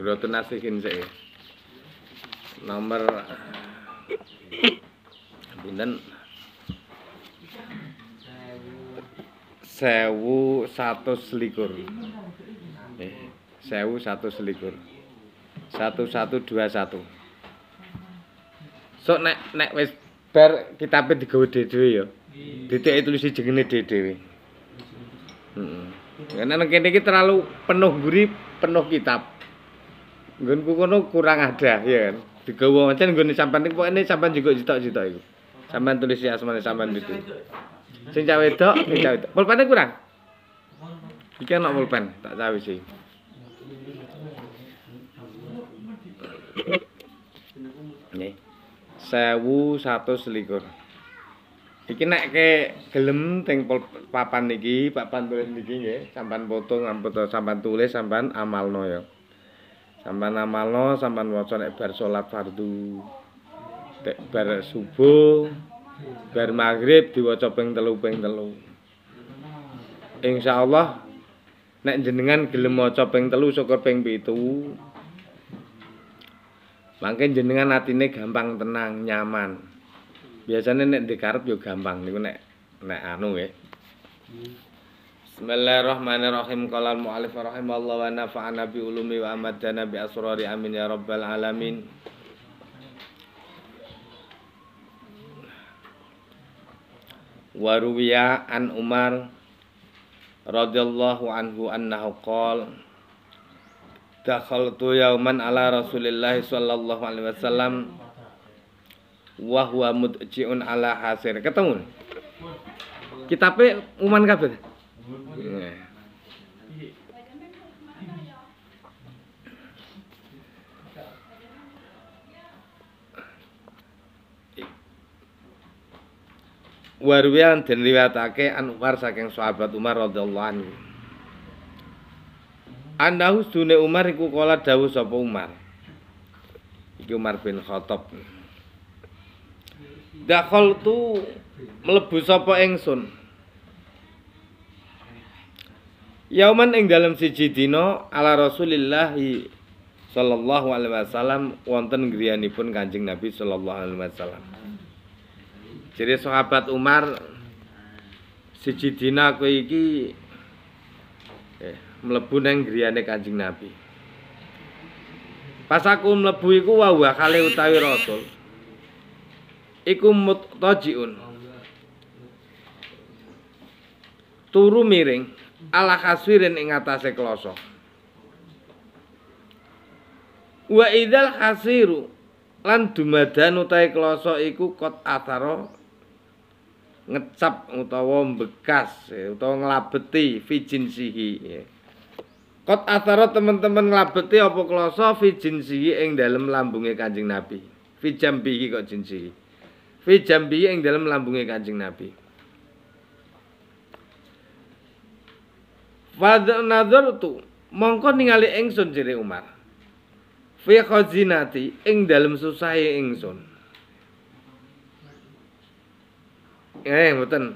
Roto nasi kinse Nomor eh, Bintan Sewu Satu selikur eh, Sewu satu selikur Satu satu dua satu So nek Nek wis per kitabe digawe dhewe yo, ya. Titik iya. tulis jenenge dhewe. Heeh. Iya. Karena nang kene iki terlalu penuh gurih penuh kitab. Nggonku kono kurang ada ya kan. Digawa macam nggone sampan ini, pokoke sampan juga jitok-jitok itu, sampan tulis ya, asmane sampan itu. Sing cah wedok, sing itu. wedok. kurang. Iki ana pulpen, tak sih. Iya. Nih. Sewu satu 1121 iki nek ke gelem teng papan niki papan tulis niki ya. sampean foto sampean tulis sampean amalno ya sampean amalno sampean waca nek bar salat fardu tek bar subuh bar maghrib diwaca ping 3 ping 3 insyaallah nek jenengan gelem maca ping 3 syukur ping 7 Mangke jenengan ini gampang tenang, nyaman. Biasanya nek dikarep juga gampang nih nek nek anu ya. Bismillahirrahmanirrahim. Qala al-mu'allif rahimallahu wa nafa'ana bi ulumi wa amadana bi asrari amin ya rabbal alamin. Waruwiya an Umar radhiyallahu anhu annahu qala dakhaltu yauman ala Rasulillah sallallahu alaihi wasallam wa huwa mudji'un ala hasir. Ketemu. Kitabe uman kabeh. Iya. Warwian dan riwayatake Anwar saking sahabat Umar radhiyallahu anhu. Anahu sune Umar iku kola dawuh sapa Umar. Iki Umar bin Khattab. Dakhol tu mlebu sapa ingsun. Yauman ing dalam siji dina ala Rasulillah sallallahu alaihi wasallam wonten griyanipun Kanjeng Nabi sallallahu alaihi wasallam. Jadi sahabat Umar siji dina kowe iki eh, mlebu neng griyane Kanjeng Nabi. Pas aku mlebu iku wa kali utawi rasul. Iku mutajiun. Turu miring ala kaswirin ing atase kloso. Wa idzal hasiru lan dumadan utahe kloso iku kot ataro ngecap utawa bekas ya, utawa nglabeti fi sihi. Ya. Kot atara teman-teman nglabeti apa klasa fi jinsihi ing dalam lambunge kancing Nabi. Fi jambihi kok jinsihi. Fi jambihi ing dalem lambunge Kanjeng Nabi. Fadnadzartu mongko ningali engson ciri Umar. Fi khazinati ing dalam susahe engson. eh mboten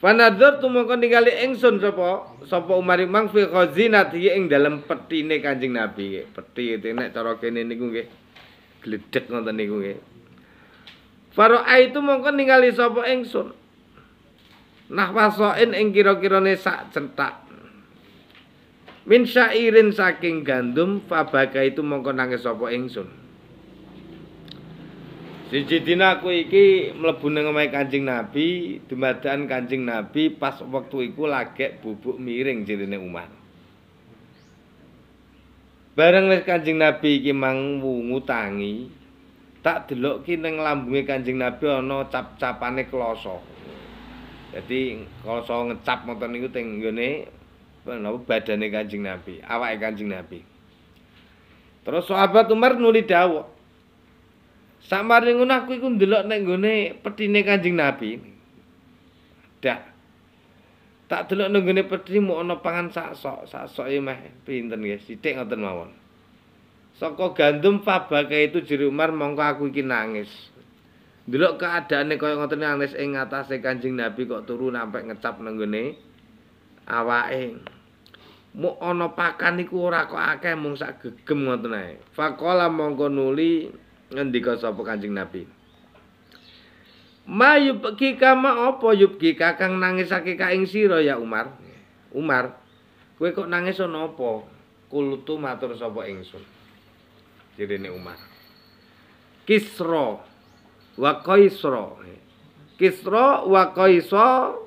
panadzur tumangka ningali ingsun sapa sapa Umar Imam fi khazinat ing dalem petine Kanjeng Nabi nggih peti itu nek cara kene niku nggih gledhek wonten niku nggih Faro'a itu mongkon ningali sapa ingsun Nahwasoin ing kira-kirane sak centak Min syairin saking gandum Fabaka itu mongkon nangis sapa ingsun Siji dina aku iki mlebu nang omahe Kanjeng Nabi, dumadakan Kanjeng Nabi pas wektu iku lagek bubuk miring jirine Umar. Bareng wis Kanjeng Nabi iki mang wungu tangi, tak delokke nang lambunge Kanjeng Nabi ana cap-capane kloso. Jadi kloso ngecap wonten niku teng ngene napa badane Kanjeng Nabi, awake Kanjeng Nabi. Terus sahabat Umar nuli dawuh Samare ngono aku iku ndelok nek nggone petine Kanjeng Nabi. Dak. Tak delok nang nggone petine mu ana pangan sak-sok, sak-sok e meh pinten nggih, sithik ngoten mawon. Saka gandum pabake itu jeru Umar mongko aku iki nangis. Ndelok kaadane kaya ngoten nangis ing ngatasé Kanjeng Nabi kok turu nampak ngecap nang awake. Mu ana pakan iku ora kok akeh mung sak ngoten ae. Faqala mongko nuli ngendika sapa Kanjeng Nabi Mayub kika ma apa yubki kika kang nangisake ka ing sira ya Umar Umar kowe kok nangis ana apa kulutu matur sapa ingsun direne Umar Kisra wa Kaisra Kisra wa Kaisra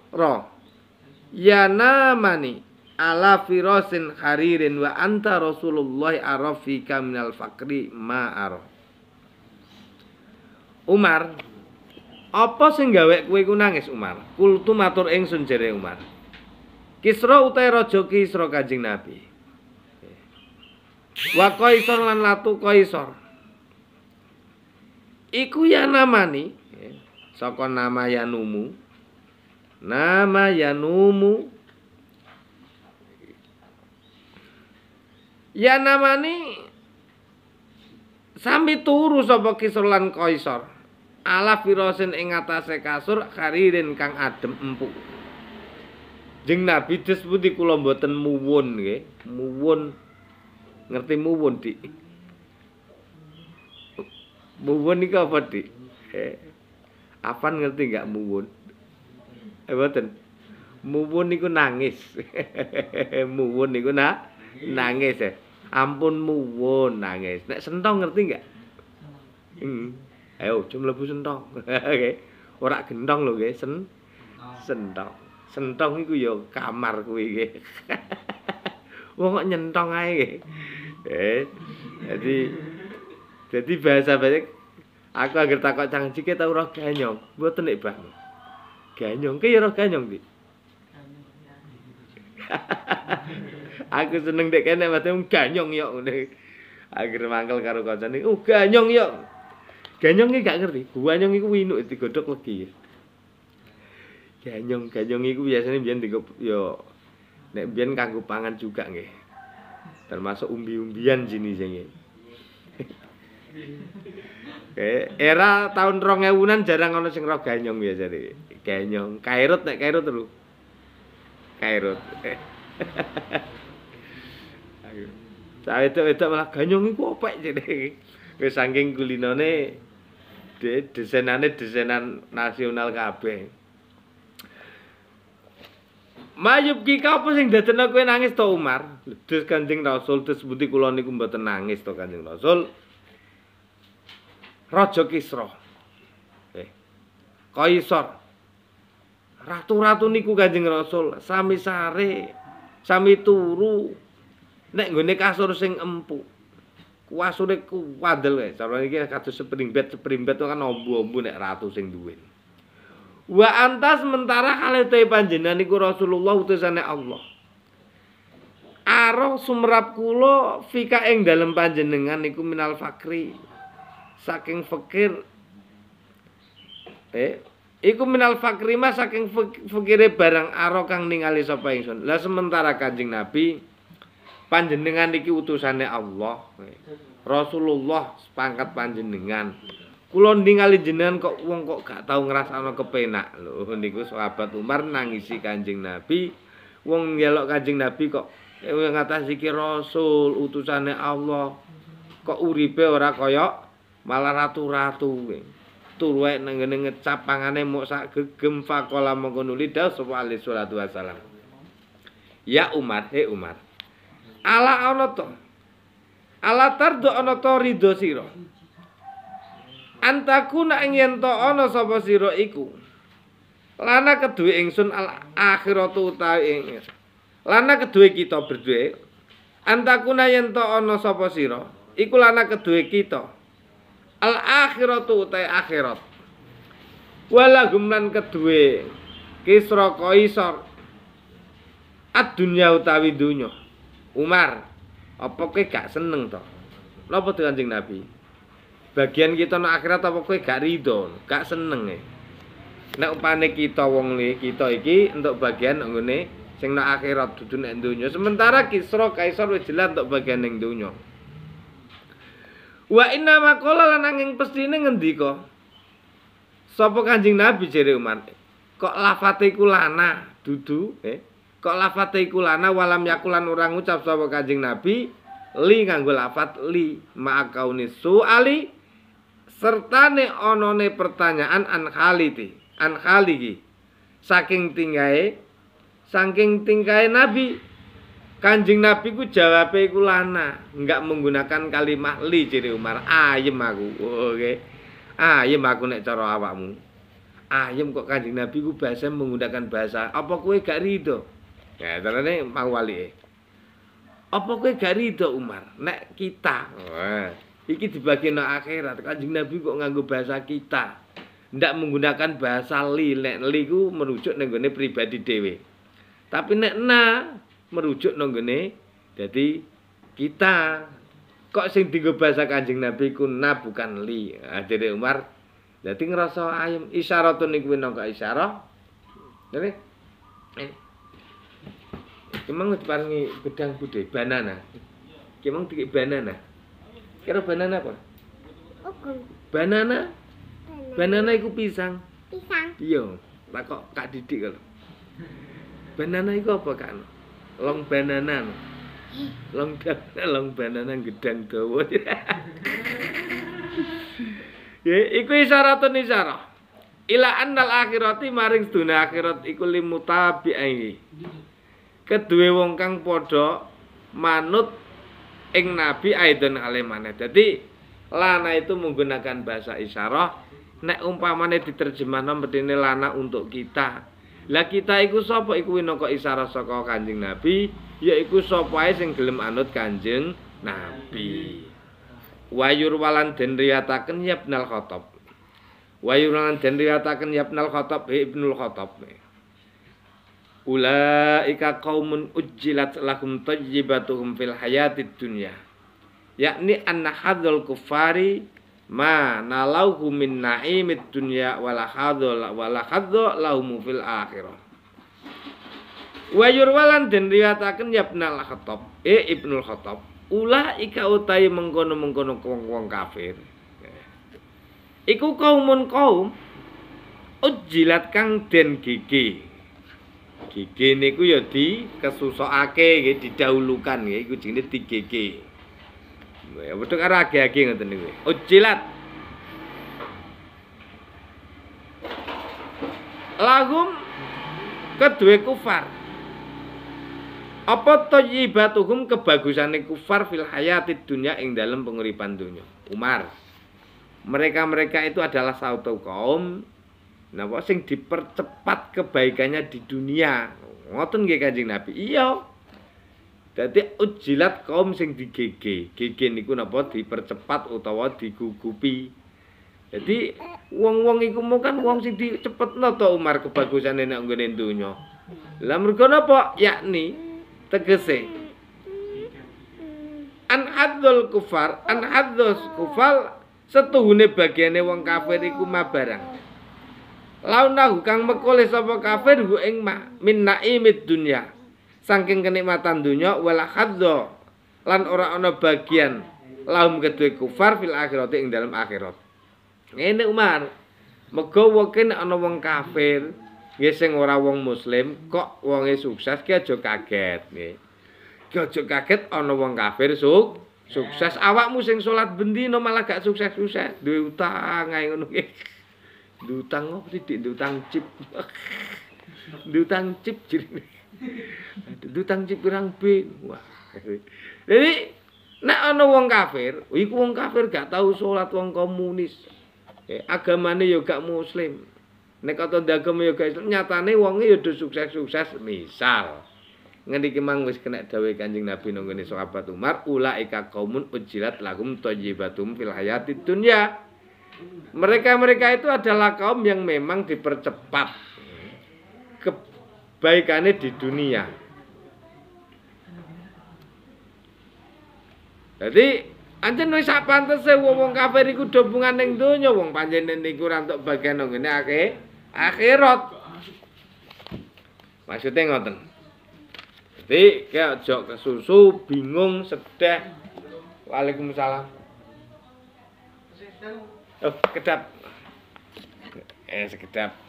yanamani ala firasin haririn wa anta rasulullah arafika minal fakri ma araf Umar, apa sing gawe kowe ku nangis Umar? Kultu matur ingsun jere Umar. Kisra utai raja Kisra Kanjeng Nabi. Wa Kaisar lan Latu Kaisar. Iku ya namani ya, Sokon nama Yanumu. Nama Yanumu Ya namani Sambi turu sapa Kisra lan Kaisar ala firosin ing atase kasur kharirin kang adem empuk. Jeng Nabi disebut kula mboten muwun nggih, muwun ngerti muwun ti Muwun iki apa ti? Eh, Afan ngerti enggak muwun? Eh mboten. Muwun niku nangis. muwun niku na nangis ya. Eh. Ampun muwun nangis. Nek sentong ngerti enggak? Hmm ayo cuma mlebu senthong oke ora kentong lo nggih sen senthong senthong itu yo ya kamar kuwi nggih wong kok nyentong ae nggih eh jadi jadi bahasa banyak aku agar takut cang cike tau roh ganyong buat tenik bah ganyong ki ya roh ganyong di aku seneng dek kene mate ganyong yo akhir mangkel karo kancane uh oh, ganyong yo Ganyong iki gak ngerti. Guanyong wino winuk digodhog lagi. Ganyong, ganyong itu biasanya biyen digo yo nek biyen kanggo pangan juga nggih. Termasuk umbi-umbian jenis ini. Oke, era tahun 2000-an jarang ana sing ro ganyong biasane. Ganyong, kairut nek kairut lho. Kairut. Ayo. Sawetuk-wetuk malah ganyong iku opek jadi wis saking kulinane dhek desainane desainan nasional kabeh. Mayub ki kapa sing dadene kowe nangis to Umar? Ledes Kanjeng Rasul terus budi kula niku mboten nangis to Kanjeng Rasul. Raja Kisra. Eh. Kaisar. Ratu-ratu niku Kanjeng Rasul sami sare, sami turu nek nggone kasur sing empuk. wasune kuwadel wae. Carane iki kados seprimbet, tu kan ombu-ombu nek ratu sing duwe. Wa antas sementara kalete panjenengan niku Rasulullah utusane Allah. Aroh sumrap kula fika ing dalem panjenengan niku minal fakri. Saking fakir eh Iku minal fakri mas saking fakire barang aro kang ningali sapa ingsun. Lah sementara Kanjeng Nabi panjenengan iki utusane Allah. Rasulullah pangkat panjenengan. Kula ningali jenengan kok wong kok gak tau ngrasakno kepenak lho niku sahabat Umar nangisi Kanjeng Nabi. Wong ngelok Kanjeng Nabi kok yang eh, ngatas iki rasul utusane Allah. Kok uripe ora kaya malah ratu-ratu turuwe nenggene ngecap pangane mok sak gegem faqala mengkono lidah sapa alaihi salatu Ya Umar, he Umar. ala ana to ala tardo ana to ridho sira antakuna ing yen to ana sapa sira iku lana kedue ingsun al akhiratu utawi ing lana kedue kita berdua antakuna yen to ana sapa sira iku lana kedue kita al akhiratu utawi akhirat wala gumlan kedue kisra koisor, ad utawi dunya Umar, apa kowe gak seneng to? Napa de Kanjeng Nabi? Bagian kita nang akhirat apa kowe gak rido, gak seneng e. Nek upane kita wong le, kita iki entuk bagian ngene sing nang akhirat dudu nek donya. Sementara Kisra Kaisar wis jelas entuk bagian ning donya. Wa inna ma qala lan nanging pestine ngendika? Sapa Kanjeng Nabi jere Umar? Kok lafate iku lana dudu, eh? kok lafat ikulana walam yakulan orang ngucap sapa kanjeng nabi li nganggo lafat li ma'akauni suali ne onone pertanyaan an khaliti an khaliki saking tinggae saking tingkai nabi Kanjeng Nabi ku jawab iku lana, enggak menggunakan kalimat li ciri Umar. Ayem aku. Oke. Okay. Ayem aku nek cara awakmu. Ayem kok Kanjeng Nabi ku bahasa menggunakan bahasa apa kue gak rido? Ya, dalane mau wali. Apa kowe gak rido Umar? Nek kita. Wah. Iki dibagi no akhirat. Kanjeng Nabi kok nganggo bahasa kita. Ndak menggunakan bahasa li. Nek li ku merujuk nang gone pribadi dhewe. Tapi nek na merujuk nang gone dadi kita. Kok sing dienggo bahasa Kanjeng Nabi ku na bukan li. Hadire nah, Umar dadi ngerasa ayem isyaratun niku nang isyarat. Jadi, Kemang diparingi gedang budhe banana. Kemang dikik banana. Kira banana apa? Banana. Banana iku pisang. Pisang. Iya. Lah kok Kak Didik kok. Banana iku apa Kak? Long banana. Long banana, long banana gedang dawa. Ya, iku isyaratun isyarah. Ila annal akhirati maring sedunia akhirat iku limutabi'i. kedua wong kang manut ing nabi aidon alemane. Jadi lana itu menggunakan bahasa isyarah nek umpamane diterjemahno medene lana untuk kita. Lah kita iku sapa iku winaka isyarah saka Kanjeng Nabi, Ya sapa ae sing gelem anut Kanjeng Nabi. Wayur walan den riyataken Ibnul Khattab. Wayur walan den riyataken Ibnul khotob eh, Ibnul Khattab. Ulaika qaumun ujjilat lahum tajibatuhum fil hayatid dunya. Yakni anna hadhul kufari ma nalauhu min naimid dunya wala hadhul wala lahumu fil akhirah. Wa yurwalan ya ibn al Khattab, eh al Khattab, ulaika utai mengkono-mengkono kongkong kong kafir. Iku kaumun kaum ujilat kang den gigi gigi niku ya di kesusokake nggih didahulukan nggih iku jenenge digege. Ya wedhus karo age-age ngoten niku. Ujilat oh, lahum kedua kufar apa tayyibatuhum kebagusane kufar fil hayatid dunya yang dalam penguripan dunia. Umar mereka-mereka itu adalah satu kaum Napa sing dipercepat kebaikannya di dunia. Ngoten nggih Kanjeng Nabi. Iya. Dadi ujilat kaum sing digege. Gege niku napa dipercepat utawa digugupi. Jadi wong-wong iku mau kan wong sing dicepetno to Umar kebagusan nek nggone donya. Lah mergo napa? Yakni tegese an adzul kufar an adzul kufal setuhune bagiane wong kafir iku mabarang launahu kang mekole sapa kafir hu ing ma min naimid dunya saking kenikmatan dunya wala hadza lan ora ana bagian Lahum kedue kufar fil akhirati ing dalam akhirat ngene Umar mega wakin ana wong kafir nggih sing ora wong muslim kok wonge sukses ki aja kaget nggih aja kaget ana wong kafir sukses awakmu sing salat bendi, malah gak sukses-sukses duwe utang ngono nggih Dutang apa sih? Oh, Dutang chip. Dutang chip jirin. Dutang chip kurang B. Wah. Eh. Jadi, nak ana wong kafir, oh, iku wong kafir gak tahu salat wong komunis. Eh, agamane yo gak muslim. Nek kata dagemu yo gak Islam, nyatane wonge yo sukses-sukses misal. Ngene iki mang wis kena dawuh Kanjeng Nabi nang ngene sahabat Umar, ulaika qaumun ujilat lahum tajibatum fil hayatid dunya. Mereka-mereka itu adalah kaum yang memang dipercepat kebaikannya di dunia. Jadi Anjen wis sak pantese wong kafir iku dobungan ning donya wong panjenengan niku ora entuk bagian nang ngene akhir akhirat. Maksudnya ngoten. Jadi kaya aja kesusu bingung sedih. Waalaikumsalam. Oh, kedap. Eh, sekedap.